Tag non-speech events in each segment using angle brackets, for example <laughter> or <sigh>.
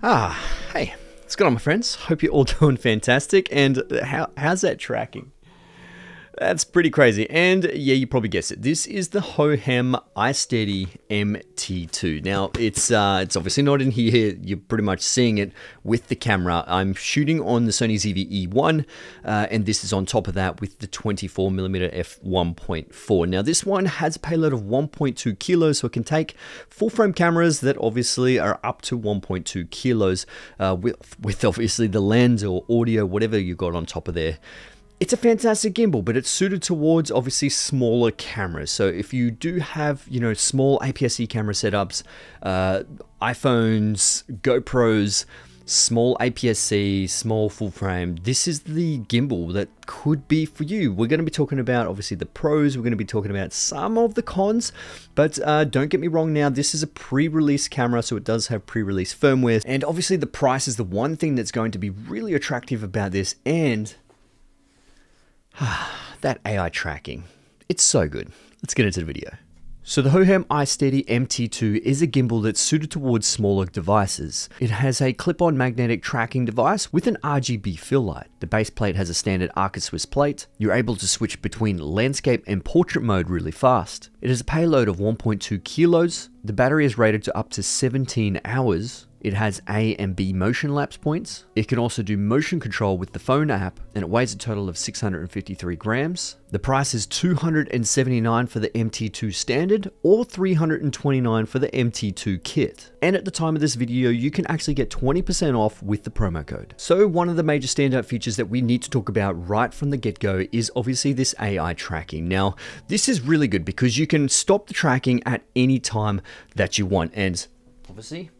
Ah, hey, what's going on, my friends? Hope you're all <laughs> doing fantastic. And how, how's that tracking? That's pretty crazy. And yeah, you probably guessed it. This is the Hohem iSteady MT2. Now, it's uh, it's obviously not in here. You're pretty much seeing it with the camera. I'm shooting on the Sony ZV-E1, uh, and this is on top of that with the 24mm f1.4. Now, this one has a payload of 1.2 kilos, so it can take full-frame cameras that obviously are up to 1.2 kilos uh, with, with obviously the lens or audio, whatever you got on top of there. It's a fantastic gimbal, but it's suited towards obviously smaller cameras. So if you do have, you know, small APS-C camera setups, uh, iPhones, GoPros, small APS-C, small full frame, this is the gimbal that could be for you. We're going to be talking about obviously the pros, we're going to be talking about some of the cons, but uh, don't get me wrong now, this is a pre-release camera, so it does have pre-release firmware, and obviously the price is the one thing that's going to be really attractive about this, and <sighs> that AI tracking, it's so good. Let's get into the video. So the Hoham iSteady MT2 is a gimbal that's suited towards smaller devices. It has a clip-on magnetic tracking device with an RGB fill light. The base plate has a standard Arca Swiss plate. You're able to switch between landscape and portrait mode really fast. It has a payload of 1.2 kilos. The battery is rated to up to 17 hours. It has A and B motion lapse points. It can also do motion control with the phone app and it weighs a total of 653 grams. The price is 279 for the MT2 standard or 329 for the MT2 kit. And at the time of this video, you can actually get 20% off with the promo code. So one of the major standout features that we need to talk about right from the get-go is obviously this AI tracking. Now, this is really good because you can stop the tracking at any time that you want and obviously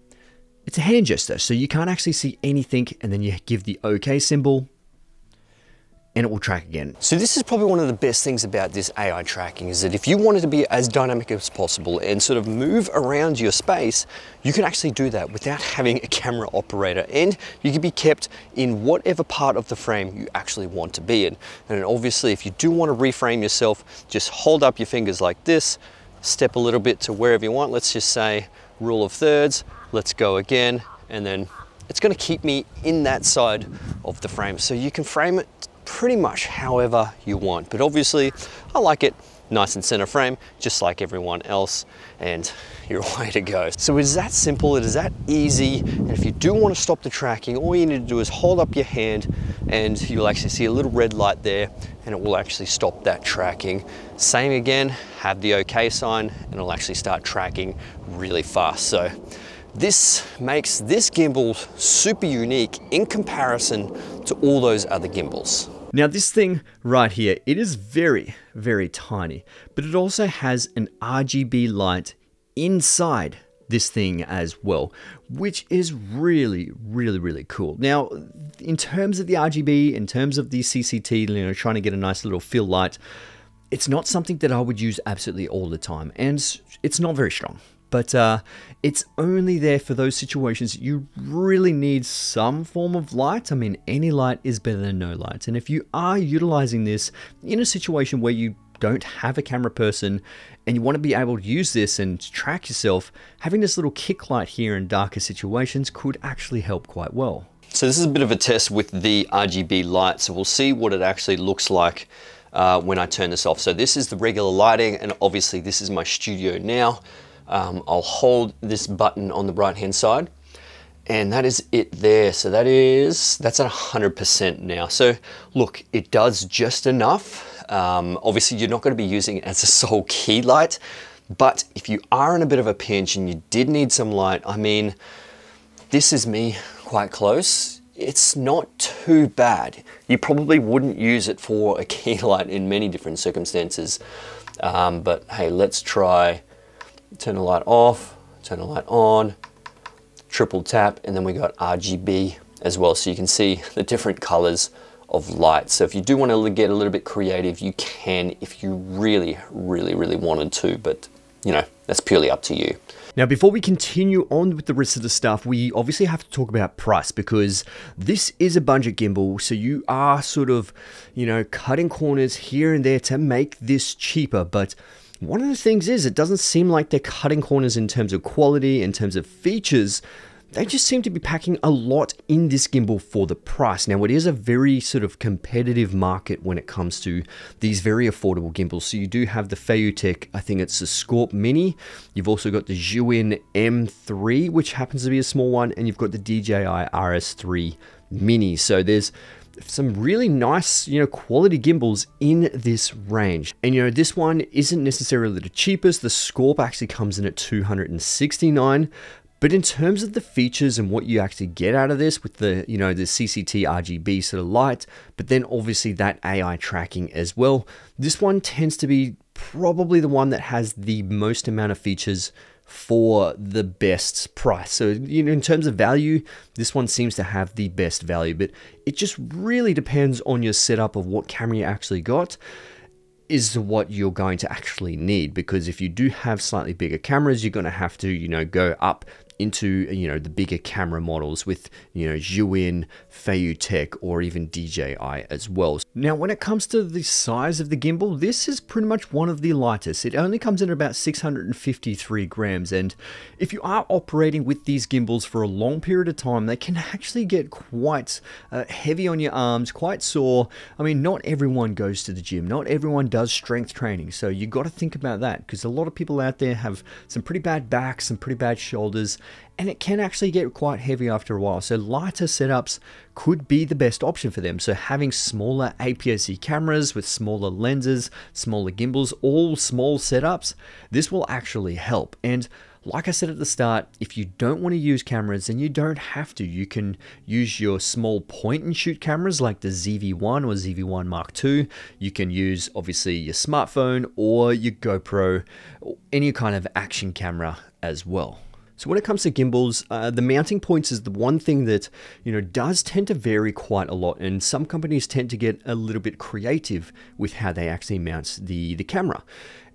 it's a hand gesture, so you can't actually see anything, and then you give the OK symbol, and it will track again. So this is probably one of the best things about this AI tracking is that if you wanted to be as dynamic as possible and sort of move around your space, you can actually do that without <laughs> having a camera operator and you can be kept in whatever part of the frame you actually want to be in. And obviously if you do want to reframe yourself, just hold up your fingers like this, step a little bit to wherever you want. Let's just say rule of thirds, let's go again, and then it's gonna keep me in that side of the frame. So you can frame it pretty much however you want, but obviously I like it nice and center frame, just like everyone else, and <laughs> you're away to go. So it is that simple, it is that easy, and if you do want to stop the tracking, all you need to do is hold up your hand and you'll actually see a little red light there and it will actually stop that tracking. Same again, have the okay sign and it'll actually start tracking really fast. So this makes this gimbal super unique in comparison to all those other gimbals. Now this thing right here, it is very, very tiny, but it also has an RGB light inside this thing as well, which is really, really, really cool. Now, in terms of the RGB, in terms of the CCT, you know, trying to get a nice little fill light, it's not something that I would use absolutely all the time, and it's not very strong but uh, it's only there for those situations you really need some form of light. I mean, any light is better than no light. And if you are utilizing this in a situation where you don't have a camera person and you want to be able to use this and track yourself, having this little kick light here in darker situations could actually help quite well. So this is a bit of a test with the RGB light, so we'll see what it actually looks like uh, when I turn this off. So this is the regular lighting and obviously this is my studio now um, I'll hold this button on the right hand side and that is it there. So that is, that's at 100% now. So look, it does just enough. Um, obviously you're not gonna be using it as a <laughs> sole key light, but if you are in a bit of a pinch and you did need some light, I mean, this is me quite close. It's not too bad. You probably wouldn't use it for a <laughs> key light in many different circumstances, um, but hey, let's try turn the light off, turn the light on, triple tap, and then we got RGB as well. So you can see the different colors of light. So if you do want to get a little bit creative, you can if you really, really, really wanted to, but you know, that's purely up to you. Now, before we continue on with the rest of the stuff, we obviously have to talk about price because this is a budget gimbal. So you are sort of, you know, cutting corners here and there to make this cheaper, but one of the things is, it doesn't seem like they're cutting corners in terms of quality, in terms of features. They just seem to be packing a lot in this gimbal for the price. Now, it is a very sort of competitive market when it comes to these very affordable gimbals. So you do have the Feiyutech, I think it's the Scorp Mini. You've also got the Zhuin M3, which happens to be a small one, and you've got the DJI RS3 Mini. So there's some really nice, you know, quality gimbals in this range. And you know, this one isn't necessarily the cheapest. The Scorp actually comes in at 269, but in terms of the features and what you actually get out of this with the, you know, the CCT RGB sort of light, but then obviously that AI tracking as well, this one tends to be probably the one that has the most amount of features for the best price. So, you know, in terms of value, this one seems to have the best value, but it just really depends on your setup of what camera you actually got is what you're going to actually need because if you do have slightly bigger cameras you're going to have to you know go up into you know the bigger camera models with you know Feiyu Tech, or even DJI as well. Now, when it comes to the size of the gimbal, this is pretty much one of the lightest. It only comes in at about 653 grams, and if you are operating with these gimbals for a long period of time, they can actually get quite uh, heavy on your arms, quite sore. I mean, not everyone goes to the gym, not everyone does strength training, so you got to think about that because a lot of people out there have some pretty bad backs, some pretty bad shoulders, and it can actually get quite heavy after a while. So lighter setups could be the best option for them. So having smaller APS-C cameras with smaller lenses, smaller gimbals, all small setups, this will actually help. And like I said at the start, if you don't want to use cameras, then you don't have to. You can use your small point and shoot cameras like the ZV1 or ZV1 Mark II. You can use obviously your smartphone or your GoPro, or any kind of action camera as well. So when it comes to gimbals, uh, the mounting points is the one thing that, you know, does tend to vary quite a lot. And some companies tend to get a little bit creative with how they actually mount the, the camera.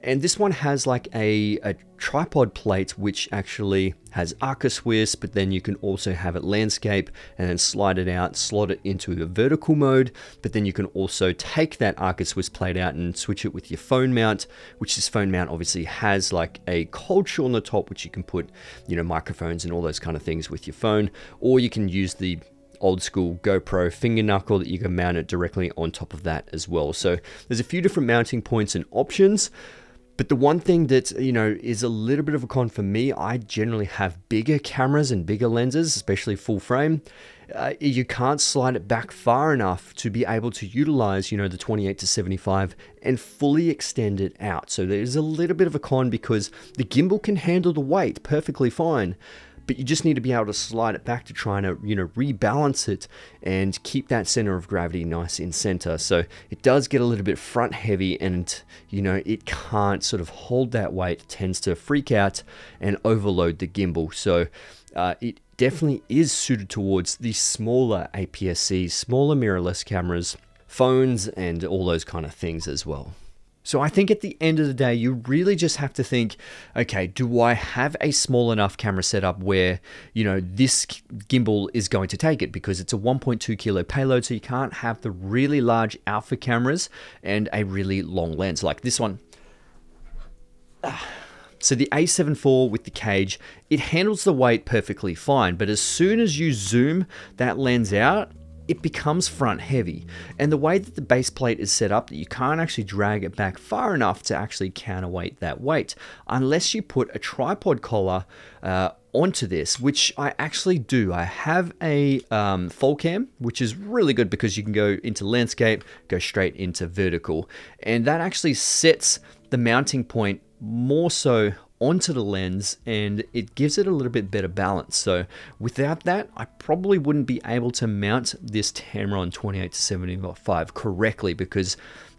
And this one has like a, a tripod plate, which actually has arcuswiss. but then you can also have it landscape and then slide it out, slot it into a vertical mode. But then you can also take that arcuswiss plate out and switch it with your phone mount, which this phone mount obviously has like a cold shoe on the top, which you can put, you know, microphones and all those kind of things with your phone. Or you can use the old school GoPro finger knuckle that you can mount it directly on top of that as well. So there's a few different mounting points and options. But the one thing that, you know, is a little bit of a con for me, I generally have bigger cameras and bigger lenses, especially full frame. Uh, you can't slide it back far enough to be able to utilize, you know, the 28 to 75 and fully extend it out. So there's a little bit of a con because the gimbal can handle the weight perfectly fine, but you just need to be able to slide it back to try and, you know, rebalance it and keep that center of gravity nice in center. So it does get a little bit front heavy and, you know, it can't sort of hold that weight, it tends to freak out and overload the gimbal. So uh, it definitely is suited towards the smaller APS-C, smaller mirrorless cameras, phones, and all those kind of things as well. So I think at the end of the day, you really just have to think, okay, do I have a small enough camera setup where, you know, this gimbal is going to take it because it's a 1.2 kilo payload. So you can't have the really large alpha cameras and a really long lens like this one. Ah. So the A7 IV with the cage, it handles the weight perfectly fine, but as soon as you zoom that lens out, it becomes front heavy. And the way that the base plate is set up, that you can't actually drag it back far enough to actually counterweight that weight, unless you put a tripod collar uh, onto this, which I actually do. I have a um, full cam, which is really good because you can go into landscape, go straight into vertical, and that actually sets the mounting point more so onto the lens and it gives it a little bit better balance. So without that, I probably wouldn't be able to mount this Tamron 28-75 correctly because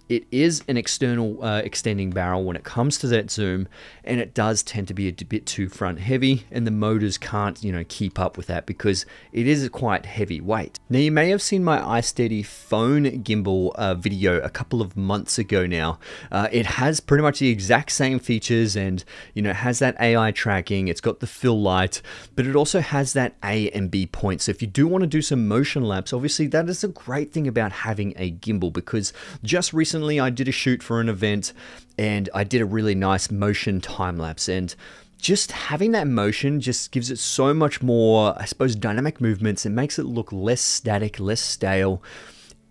it is an external uh, extending barrel when it comes to that zoom and it does tend to be a bit too front heavy and the motors can't you know keep up with that because it is a quite heavy weight now you may have seen my iSteady phone gimbal uh, video a couple of months ago now uh, it has pretty much the exact same features and you know has that AI tracking it's got the fill light but it also has that A and B point so if you do want to do some motion laps obviously that is a great thing about having a gimbal because just recently recently I did a shoot for an event and I did a really nice motion time lapse and just having that motion just gives it so much more, I suppose, dynamic movements. It makes it look less static, less stale,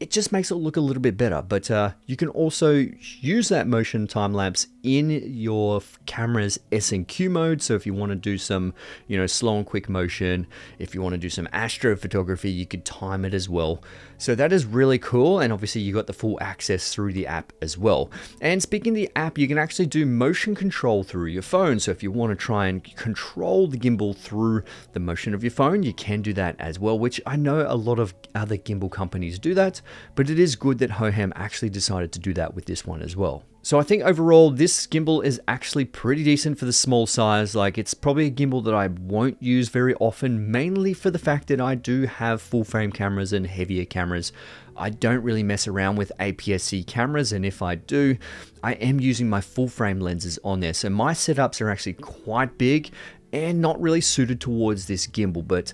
it just makes it look a little bit better. But uh, you can also use that motion time lapse in your camera's SNQ mode. So if you want to do some, you know, slow and quick motion, if you want to do some astrophotography, you could time it as well. So that is really cool. And obviously you got the full access through the app as well. And speaking the app, you can actually do motion control through your phone. So if you want to try and control the gimbal through the motion of your phone, you can do that as well, which I know a lot of other gimbal companies do that but it is good that Hoham actually decided to do that with this one as well. So I think overall this gimbal is actually pretty decent for the small size, like it's probably a gimbal that I won't use very often, mainly for the fact that I do have full frame cameras and heavier cameras. I don't really mess around with APS-C cameras and if I do, I am using my full frame lenses on there. So my setups are actually quite big and not really suited towards this gimbal, but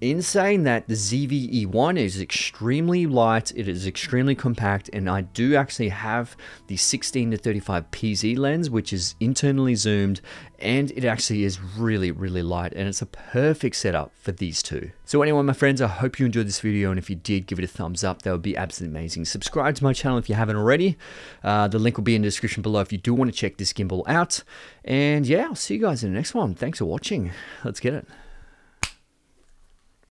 in saying that, the ZVE1 is extremely light, it is extremely compact, and I do actually have the 16 to 35 PZ lens, which is internally zoomed, and it actually is really, really light, and it's a perfect setup for these two. So anyway, my friends, I hope you enjoyed this video, and if you did, give it a thumbs up, that would be absolutely amazing. Subscribe to my channel if you haven't already. Uh, the link will be in the description below if you do want to check this gimbal out. And yeah, I'll see you guys in the next one. Thanks for watching. Let's get it.